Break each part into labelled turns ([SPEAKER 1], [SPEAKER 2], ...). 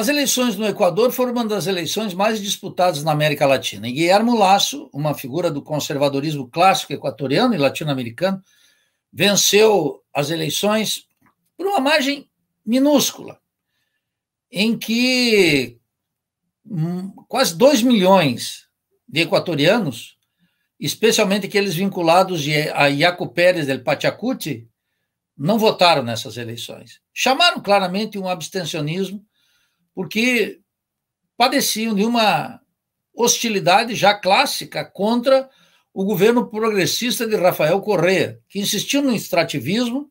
[SPEAKER 1] As eleições no Equador foram uma das eleições mais disputadas na América Latina. E Guillermo Lasso, uma figura do conservadorismo clássico equatoriano e latino-americano, venceu as eleições por uma margem minúscula, em que hum, quase 2 milhões de equatorianos, especialmente aqueles vinculados a Iaco Pérez del Pachacuti, não votaram nessas eleições. Chamaram claramente um abstencionismo porque padeciam de uma hostilidade já clássica contra o governo progressista de Rafael Correa, que insistiu no extrativismo,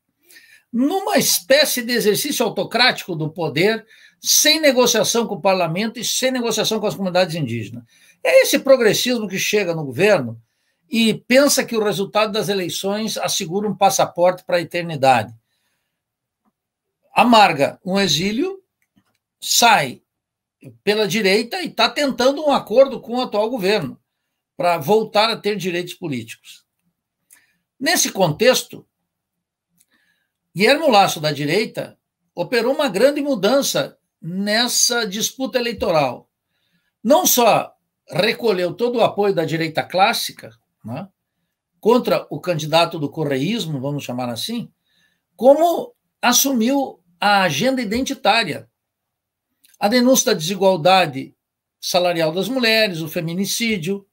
[SPEAKER 1] numa espécie de exercício autocrático do poder, sem negociação com o parlamento e sem negociação com as comunidades indígenas. É esse progressismo que chega no governo e pensa que o resultado das eleições assegura um passaporte para a eternidade. Amarga um exílio sai pela direita e está tentando um acordo com o atual governo para voltar a ter direitos políticos. Nesse contexto, Guilherme Lasso da direita operou uma grande mudança nessa disputa eleitoral. Não só recolheu todo o apoio da direita clássica, né, contra o candidato do correísmo, vamos chamar assim, como assumiu a agenda identitária a denúncia da desigualdade salarial das mulheres, o feminicídio,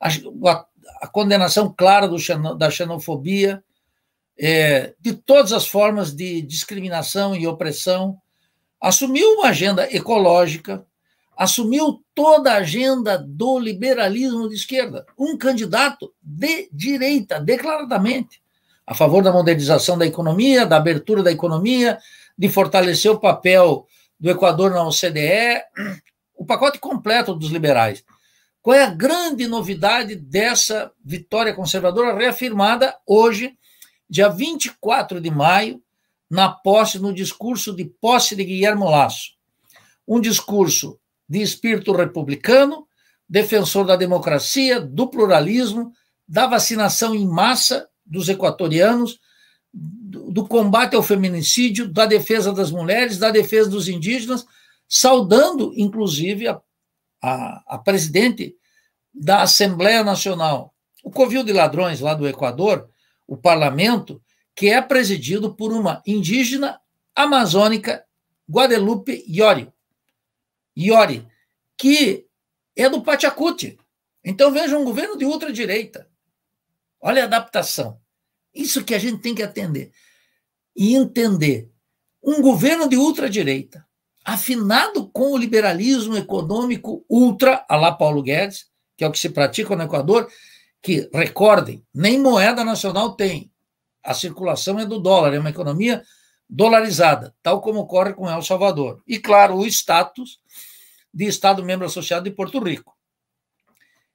[SPEAKER 1] a, a, a condenação clara do, da xenofobia, é, de todas as formas de discriminação e opressão, assumiu uma agenda ecológica, assumiu toda a agenda do liberalismo de esquerda, um candidato de direita, declaradamente, a favor da modernização da economia, da abertura da economia, de fortalecer o papel do Equador na OCDE, o pacote completo dos liberais. Qual é a grande novidade dessa vitória conservadora reafirmada hoje, dia 24 de maio, na posse, no discurso de posse de Guilherme Lasso? Um discurso de espírito republicano, defensor da democracia, do pluralismo, da vacinação em massa dos equatorianos, do, combate ao feminicídio, da defesa das mulheres, da defesa dos indígenas, saudando, inclusive, a, a, a presidente da Assembleia Nacional, o Covil de Ladrões, lá do Equador, o parlamento, que é presidido por uma indígena amazônica, Guadalupe Iori. Iori, que é do Pachacuti. Então veja um governo de ultradireita. Olha a adaptação. Isso que a gente tem que atender e entender. Um governo de ultradireita, afinado com o liberalismo econômico ultra, a lá Paulo Guedes, que é o que se pratica no Equador, que, recordem, nem moeda nacional tem. A circulação é do dólar, é uma economia dolarizada, tal como ocorre com El Salvador. E, claro, o status de Estado membro associado de Porto Rico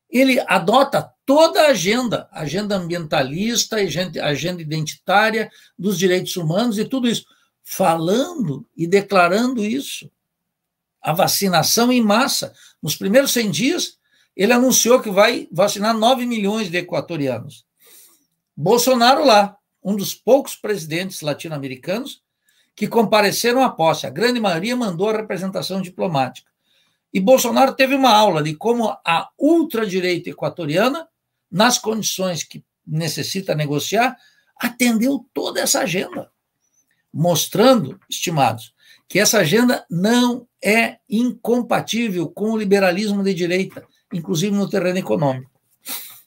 [SPEAKER 1] ele adota toda a agenda, agenda ambientalista, agenda identitária dos direitos humanos e tudo isso, falando e declarando isso. A vacinação em massa. Nos primeiros 100 dias, ele anunciou que vai vacinar 9 milhões de equatorianos. Bolsonaro lá, um dos poucos presidentes latino-americanos que compareceram à posse. A grande maioria mandou a representação diplomática. E Bolsonaro teve uma aula de como a ultradireita equatoriana, nas condições que necessita negociar, atendeu toda essa agenda, mostrando, estimados, que essa agenda não é incompatível com o liberalismo de direita, inclusive no terreno econômico.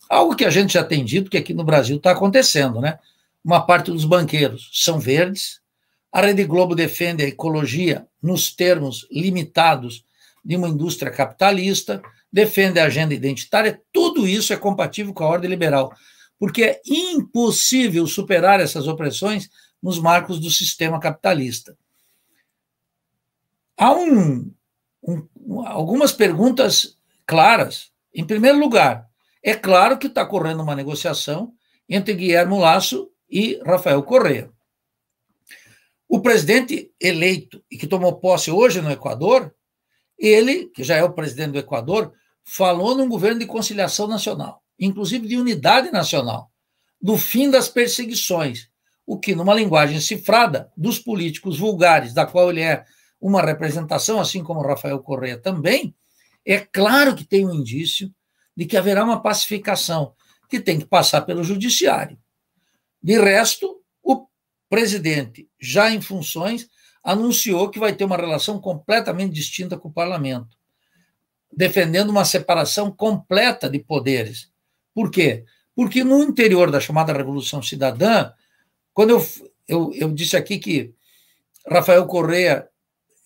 [SPEAKER 1] Algo que a gente já tem dito que aqui no Brasil está acontecendo, né? Uma parte dos banqueiros são verdes, a Rede Globo defende a ecologia nos termos limitados de uma indústria capitalista, defende a agenda identitária, tudo isso é compatível com a ordem liberal, porque é impossível superar essas opressões nos marcos do sistema capitalista. Há um, um, algumas perguntas claras. Em primeiro lugar, é claro que está correndo uma negociação entre Guilherme Lasso e Rafael Correa. O presidente eleito e que tomou posse hoje no Equador ele, que já é o presidente do Equador, falou num governo de conciliação nacional, inclusive de unidade nacional, do fim das perseguições, o que, numa linguagem cifrada, dos políticos vulgares, da qual ele é uma representação, assim como Rafael Correa também, é claro que tem um indício de que haverá uma pacificação que tem que passar pelo judiciário. De resto, o presidente, já em funções, anunciou que vai ter uma relação completamente distinta com o parlamento, defendendo uma separação completa de poderes. Por quê? Porque no interior da chamada Revolução Cidadã, quando eu, eu, eu disse aqui que Rafael Correa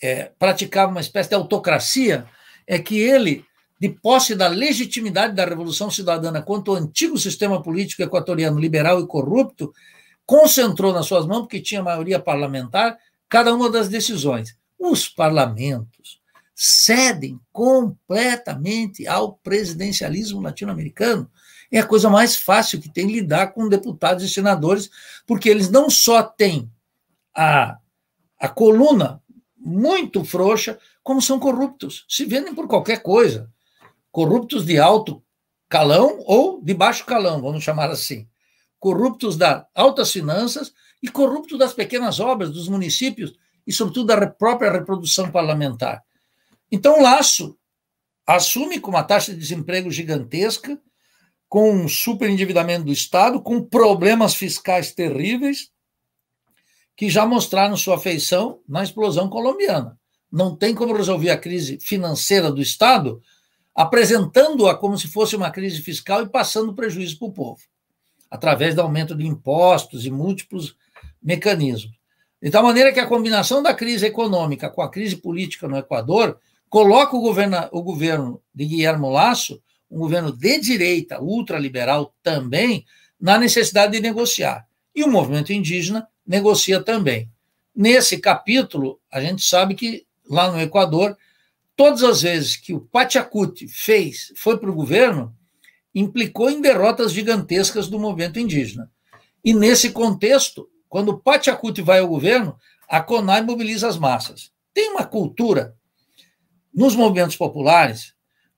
[SPEAKER 1] é, praticava uma espécie de autocracia, é que ele, de posse da legitimidade da Revolução cidadã, quanto ao antigo sistema político equatoriano liberal e corrupto, concentrou nas suas mãos, porque tinha maioria parlamentar, cada uma das decisões. Os parlamentos cedem completamente ao presidencialismo latino-americano. É a coisa mais fácil que tem lidar com deputados e senadores, porque eles não só têm a, a coluna muito frouxa, como são corruptos. Se vendem por qualquer coisa. Corruptos de alto calão ou de baixo calão, vamos chamar assim. Corruptos das altas finanças e corrupto das pequenas obras dos municípios e, sobretudo, da própria reprodução parlamentar. Então, Laço assume com uma taxa de desemprego gigantesca, com um superendividamento do Estado, com problemas fiscais terríveis, que já mostraram sua afeição na explosão colombiana. Não tem como resolver a crise financeira do Estado apresentando-a como se fosse uma crise fiscal e passando prejuízo para o povo, através do aumento de impostos e múltiplos mecanismos. De tal maneira que a combinação da crise econômica com a crise política no Equador coloca o governo, o governo de Guilherme Lasso, um governo de direita, ultraliberal também, na necessidade de negociar. E o movimento indígena negocia também. Nesse capítulo, a gente sabe que lá no Equador, todas as vezes que o Pachacuti fez, foi para o governo, implicou em derrotas gigantescas do movimento indígena. E nesse contexto, quando o Pachacuti vai ao governo, a CONAI mobiliza as massas. Tem uma cultura nos movimentos populares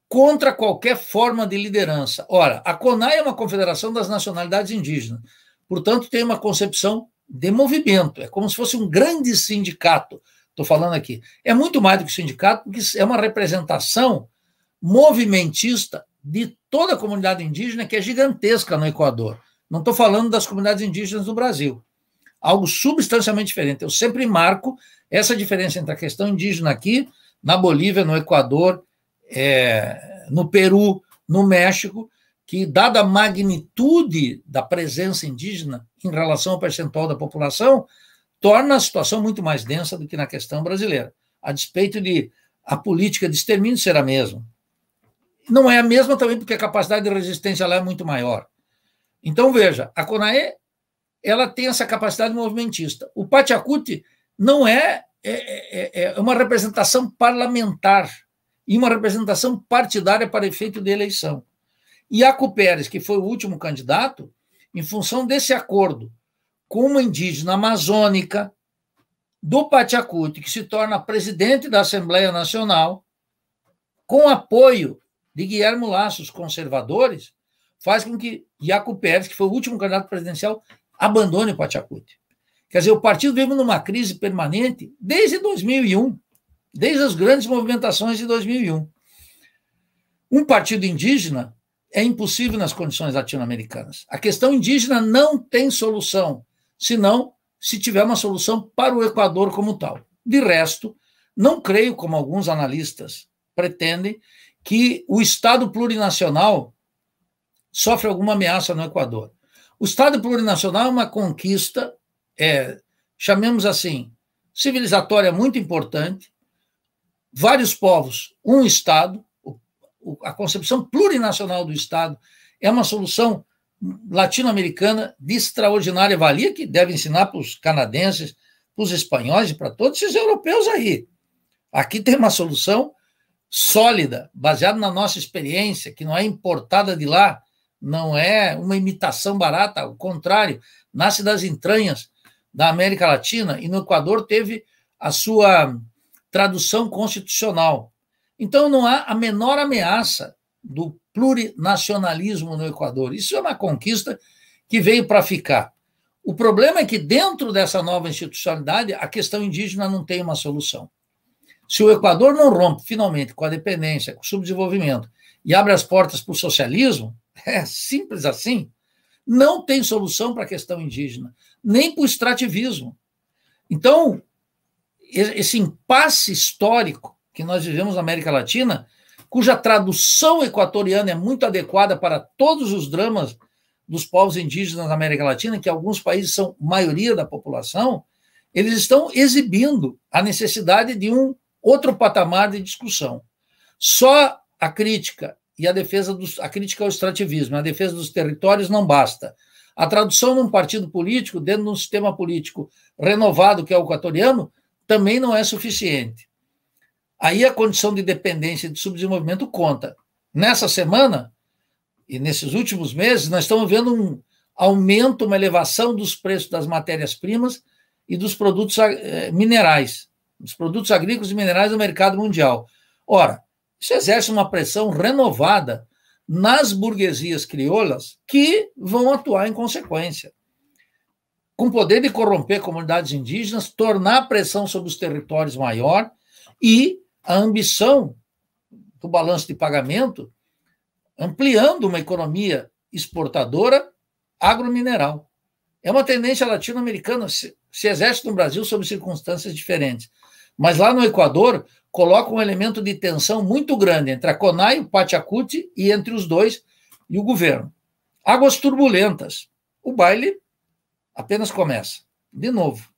[SPEAKER 1] contra qualquer forma de liderança. Ora, a CONAI é uma confederação das nacionalidades indígenas, portanto, tem uma concepção de movimento, é como se fosse um grande sindicato. Estou falando aqui. É muito mais do que sindicato, porque é uma representação movimentista de toda a comunidade indígena, que é gigantesca no Equador. Não estou falando das comunidades indígenas do Brasil algo substancialmente diferente. Eu sempre marco essa diferença entre a questão indígena aqui, na Bolívia, no Equador, é, no Peru, no México, que, dada a magnitude da presença indígena em relação ao percentual da população, torna a situação muito mais densa do que na questão brasileira, a despeito de a política de extermínio ser a mesma. Não é a mesma também porque a capacidade de resistência lá é muito maior. Então, veja, a CONAE ela tem essa capacidade movimentista. O Pachacuti não é é, é, é, é uma representação parlamentar e uma representação partidária para efeito de eleição. E Iaco Pérez, que foi o último candidato, em função desse acordo com uma indígena amazônica do Pachacuti, que se torna presidente da Assembleia Nacional, com apoio de Guilherme laços conservadores, faz com que Iaco Pérez, que foi o último candidato presidencial, abandone o Pachacuti. Quer dizer, o partido vive numa crise permanente desde 2001, desde as grandes movimentações de 2001. Um partido indígena é impossível nas condições latino-americanas. A questão indígena não tem solução, senão se tiver uma solução para o Equador como tal. De resto, não creio, como alguns analistas pretendem, que o Estado plurinacional sofre alguma ameaça no Equador. O Estado plurinacional é uma conquista, é, chamemos assim, civilizatória muito importante. Vários povos, um Estado. A concepção plurinacional do Estado é uma solução latino-americana de extraordinária valia que deve ensinar para os canadenses, para os espanhóis e para todos esses europeus aí. Aqui tem uma solução sólida, baseada na nossa experiência, que não é importada de lá, não é uma imitação barata, ao contrário, nasce das entranhas da América Latina e no Equador teve a sua tradução constitucional. Então não há a menor ameaça do plurinacionalismo no Equador. Isso é uma conquista que veio para ficar. O problema é que dentro dessa nova institucionalidade a questão indígena não tem uma solução. Se o Equador não rompe finalmente com a dependência, com o subdesenvolvimento e abre as portas para o socialismo, é simples assim. Não tem solução para a questão indígena, nem para o extrativismo. Então, esse impasse histórico que nós vivemos na América Latina, cuja tradução equatoriana é muito adequada para todos os dramas dos povos indígenas da América Latina, que alguns países são maioria da população, eles estão exibindo a necessidade de um outro patamar de discussão. Só a crítica e a defesa dos. A crítica ao extrativismo, né? a defesa dos territórios não basta. A tradução num partido político, dentro de um sistema político renovado, que é o equatoriano, também não é suficiente. Aí a condição de dependência e de subdesenvolvimento conta. Nessa semana e nesses últimos meses, nós estamos vendo um aumento, uma elevação dos preços das matérias-primas e dos produtos eh, minerais, dos produtos agrícolas e minerais no mercado mundial. Ora, isso exerce uma pressão renovada nas burguesias crioulas que vão atuar em consequência. Com poder de corromper comunidades indígenas, tornar a pressão sobre os territórios maior e a ambição do balanço de pagamento, ampliando uma economia exportadora agromineral. É uma tendência latino-americana, se, se exerce no Brasil sob circunstâncias diferentes. Mas lá no Equador, coloca um elemento de tensão muito grande entre a CONAI, o Pachacuti e entre os dois e o governo. Águas turbulentas. O baile apenas começa. De novo,